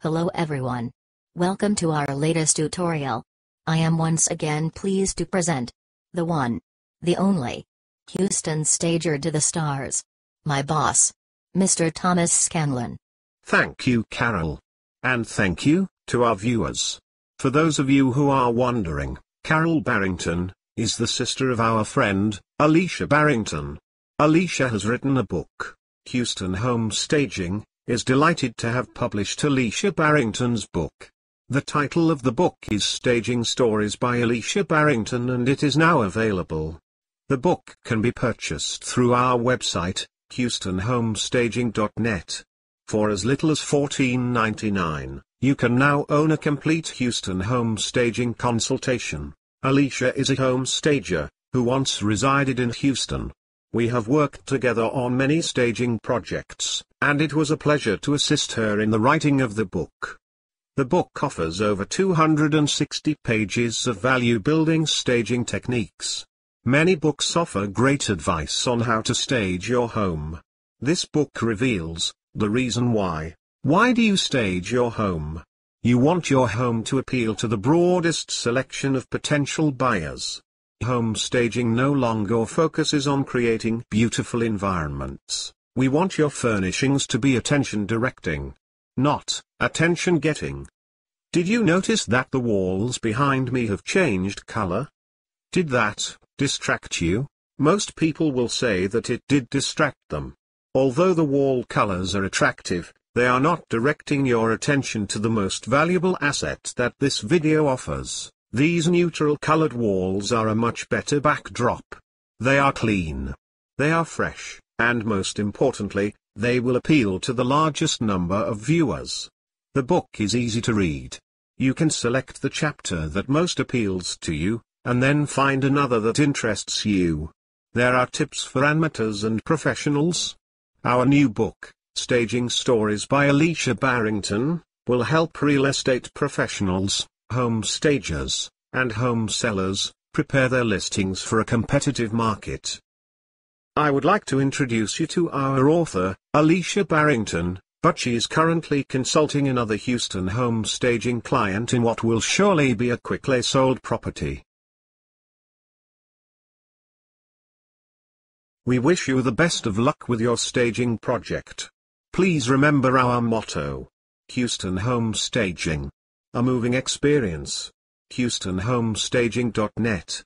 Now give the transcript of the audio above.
Hello everyone. Welcome to our latest tutorial. I am once again pleased to present the one, the only Houston Stager to the stars. My boss, Mr. Thomas Scanlon. Thank you, Carol. And thank you to our viewers. For those of you who are wondering, Carol Barrington is the sister of our friend, Alicia Barrington. Alicia has written a book, Houston Home Staging, is delighted to have published Alicia Barrington's book. The title of the book is Staging Stories by Alicia Barrington and it is now available. The book can be purchased through our website, HoustonHomestaging.net. For as little as $14.99, you can now own a complete Houston home staging consultation. Alicia is a home stager, who once resided in Houston. We have worked together on many staging projects and it was a pleasure to assist her in the writing of the book. The book offers over 260 pages of value-building staging techniques. Many books offer great advice on how to stage your home. This book reveals, the reason why. Why do you stage your home? You want your home to appeal to the broadest selection of potential buyers. Home staging no longer focuses on creating beautiful environments. We want your furnishings to be attention directing. Not, attention getting. Did you notice that the walls behind me have changed color? Did that, distract you? Most people will say that it did distract them. Although the wall colors are attractive, they are not directing your attention to the most valuable asset that this video offers. These neutral colored walls are a much better backdrop. They are clean, they are fresh, and most importantly, they will appeal to the largest number of viewers. The book is easy to read. You can select the chapter that most appeals to you, and then find another that interests you. There are tips for amateurs and professionals. Our new book, Staging Stories by Alicia Barrington, will help real estate professionals, home stagers, and home sellers prepare their listings for a competitive market. I would like to introduce you to our author, Alicia Barrington, but she is currently consulting another Houston home staging client in what will surely be a quickly sold property. We wish you the best of luck with your staging project. Please remember our motto. Houston Home Staging. A moving experience. HoustonHomestaging.net